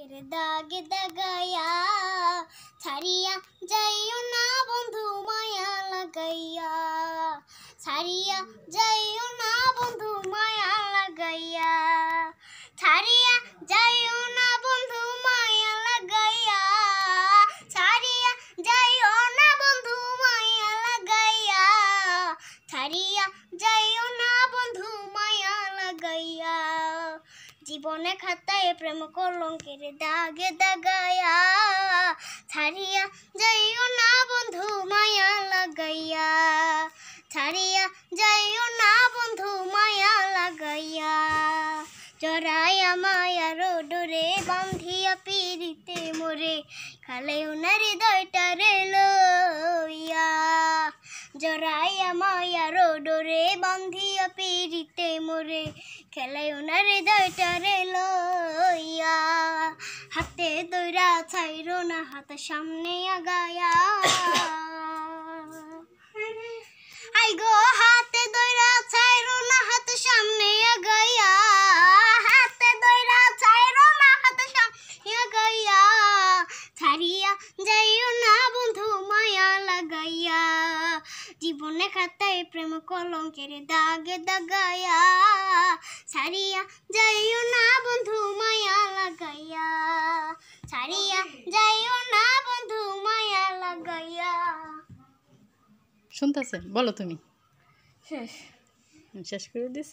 বুকের দাগ দাগাইয়া ছাড়িয়া যাইও না বন্ধু মায়া লাগাইয়া ছাড়িয়া যাই জীবনে খাতায় প্রেম কলঙ্কের দাগে দাগায়া ছাড়িয়া যাইও না বন্ধু মায়া লাগাইয়া ছাড়িয়া যাইও না বন্ধু মায়া লাগাইয়া মায়া মায়ার ডোরে বান্ধিয়া পিড়িতে মোরে খালেও না হৃদয়টা রে লইয়া জরাইয়া মায়ারো ডোরে বান্ধিয়া পিড়িতে মোরে খেলায় ওনার দয়টারে লইয়া হাতে দৈরা ছাইর না হাতে সামনে আগায়া আই গো জীবনে খাতায় প্রেম কলঙ্কের দাগে দাগায়া সারিয়া যাইও না বন্ধু মায়া লাগাইয়া সারিয়া যাইও না বন্ধু মায়া লাগাইয়া শুনতেছেন বলো তুমি শেষ শেষ করে দিছ